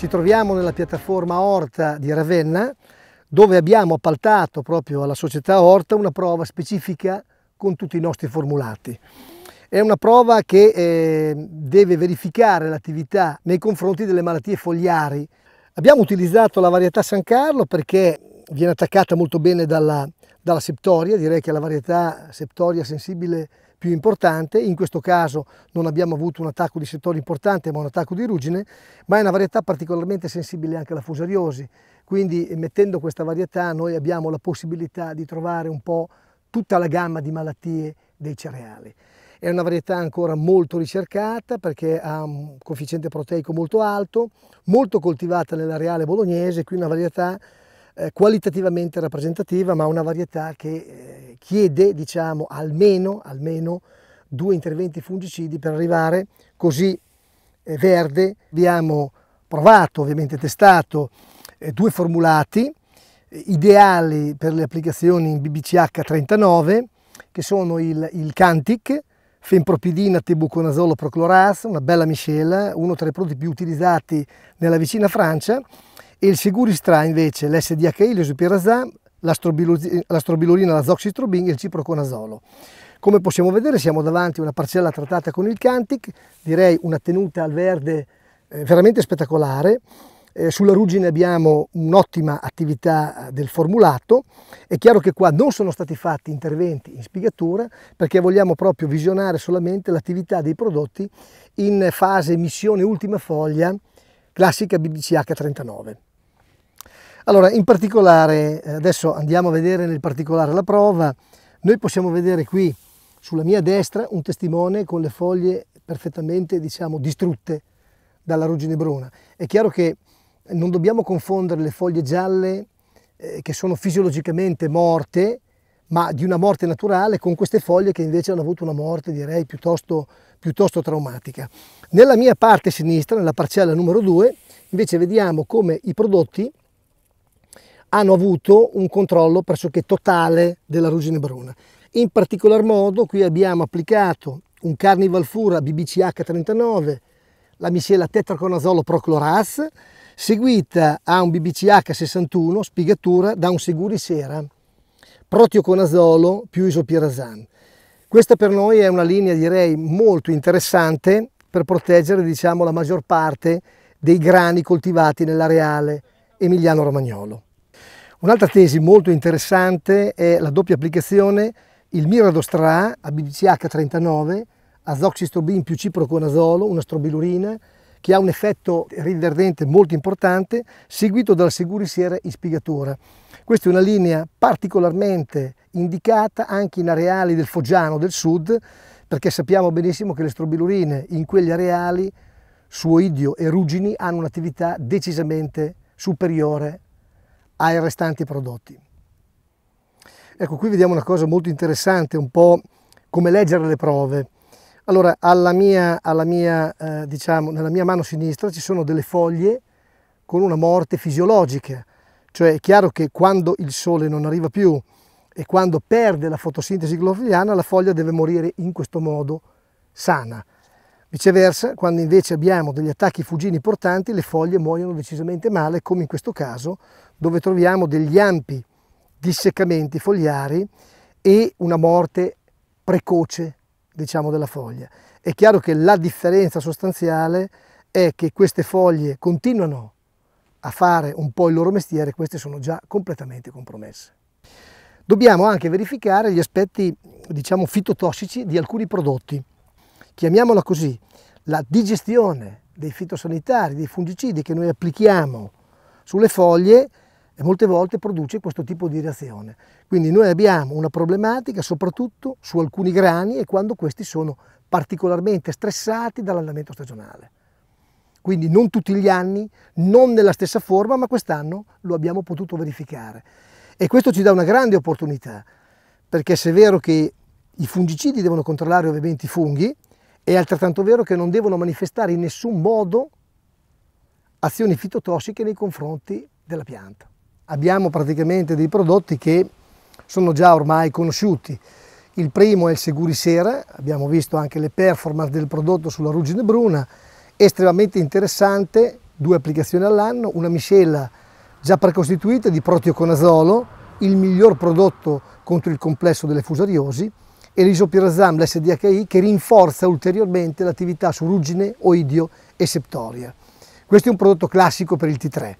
Ci troviamo nella piattaforma Orta di Ravenna dove abbiamo appaltato proprio alla società Orta una prova specifica con tutti i nostri formulati. È una prova che eh, deve verificare l'attività nei confronti delle malattie fogliari. Abbiamo utilizzato la varietà San Carlo perché viene attaccata molto bene dalla, dalla septoria, direi che è la varietà septoria sensibile più importante, in questo caso non abbiamo avuto un attacco di settore importante ma un attacco di ruggine, ma è una varietà particolarmente sensibile anche alla fusariosi, quindi mettendo questa varietà noi abbiamo la possibilità di trovare un po' tutta la gamma di malattie dei cereali. È una varietà ancora molto ricercata perché ha un coefficiente proteico molto alto, molto coltivata nell'areale bolognese, qui una varietà eh, qualitativamente rappresentativa, ma una varietà che eh, chiede diciamo, almeno, almeno due interventi fungicidi per arrivare così eh, verde. Abbiamo provato, ovviamente testato, eh, due formulati eh, ideali per le applicazioni in BBCH39 che sono il, il Cantic, fenpropidina, tebuconazolo, procloras, una bella miscela, uno tra i prodotti più utilizzati nella vicina Francia e il Seguristra invece, l'SDHI, l'esupirazam, la, la strobilurina, la zoxistrobin e il ciproconazolo. Come possiamo vedere siamo davanti a una parcella trattata con il Cantic, direi una tenuta al verde eh, veramente spettacolare, eh, sulla ruggine abbiamo un'ottima attività eh, del formulato, è chiaro che qua non sono stati fatti interventi in spigatura perché vogliamo proprio visionare solamente l'attività dei prodotti in fase missione ultima foglia classica BBCH39. Allora, in particolare, eh, adesso andiamo a vedere nel particolare la prova, noi possiamo vedere qui sulla mia destra un testimone con le foglie perfettamente diciamo, distrutte dalla ruggine bruna. È chiaro che non dobbiamo confondere le foglie gialle eh, che sono fisiologicamente morte, ma di una morte naturale, con queste foglie che invece hanno avuto una morte direi piuttosto, piuttosto traumatica. Nella mia parte sinistra, nella parcella numero 2, invece vediamo come i prodotti hanno avuto un controllo pressoché totale della ruggine bruna. In particolar modo qui abbiamo applicato un Carnival Fura BBCH39, la miscela tetraconazolo Procloras, seguita a un BBCH61 spigatura da un Seguri Sera, protioconazolo più isopirazan. Questa per noi è una linea direi molto interessante per proteggere diciamo, la maggior parte dei grani coltivati nell'areale emiliano-romagnolo. Un'altra tesi molto interessante è la doppia applicazione il miradostraa a BDCH39 azoxistrobin più ciproconazolo, una strobilurina che ha un effetto riderdente molto importante, seguito dalla segurisiera ispigatura. Questa è una linea particolarmente indicata anche in areali del Foggiano del Sud, perché sappiamo benissimo che le strobilurine in quegli areali, suoidio e ruggini, hanno un'attività decisamente superiore ai restanti prodotti. Ecco, qui vediamo una cosa molto interessante, un po' come leggere le prove. Allora, alla mia, alla mia, eh, diciamo, nella mia mano sinistra ci sono delle foglie con una morte fisiologica, cioè è chiaro che quando il sole non arriva più e quando perde la fotosintesi glofiliana, la foglia deve morire in questo modo sana. Viceversa, quando invece abbiamo degli attacchi fugini portanti, le foglie muoiono decisamente male, come in questo caso, dove troviamo degli ampi disseccamenti fogliari e una morte precoce, diciamo, della foglia. È chiaro che la differenza sostanziale è che queste foglie continuano a fare un po' il loro mestiere, queste sono già completamente compromesse. Dobbiamo anche verificare gli aspetti, diciamo, fitotossici di alcuni prodotti chiamiamola così, la digestione dei fitosanitari, dei fungicidi che noi applichiamo sulle foglie e eh, molte volte produce questo tipo di reazione. Quindi noi abbiamo una problematica soprattutto su alcuni grani e quando questi sono particolarmente stressati dall'andamento stagionale. Quindi non tutti gli anni, non nella stessa forma, ma quest'anno lo abbiamo potuto verificare. E questo ci dà una grande opportunità, perché se è vero che i fungicidi devono controllare ovviamente i funghi, è altrettanto vero che non devono manifestare in nessun modo azioni fitotossiche nei confronti della pianta. Abbiamo praticamente dei prodotti che sono già ormai conosciuti. Il primo è il Segurisera, abbiamo visto anche le performance del prodotto sulla ruggine bruna, estremamente interessante, due applicazioni all'anno, una miscela già precostituita di protioconazolo, il miglior prodotto contro il complesso delle fusariosi, e l'isopirazam, l'SDHI, che rinforza ulteriormente l'attività su ruggine, oidio e septoria. Questo è un prodotto classico per il T3.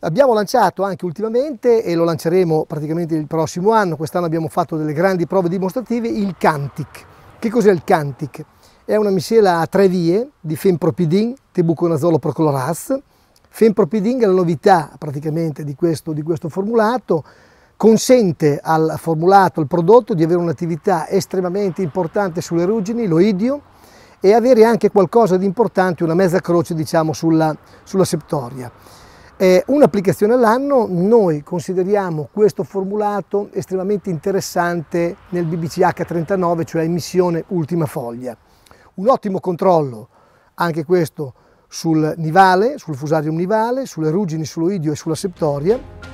Abbiamo lanciato anche ultimamente, e lo lanceremo praticamente il prossimo anno, quest'anno abbiamo fatto delle grandi prove dimostrative, il Cantic. Che cos'è il Cantic? È una miscela a tre vie di Fempropidin, tebuconazolo procloraz. Fempropidin è la novità praticamente di questo, di questo formulato, consente al formulato, al prodotto di avere un'attività estremamente importante sulle ruggini, lo idio, e avere anche qualcosa di importante, una mezza croce diciamo sulla, sulla septoria. Eh, un'applicazione all'anno, noi consideriamo questo formulato estremamente interessante nel BBCH39, cioè emissione ultima foglia. Un ottimo controllo, anche questo, sul nivale, sul fusarium nivale, sulle ruggini, sull'oidio e sulla septoria.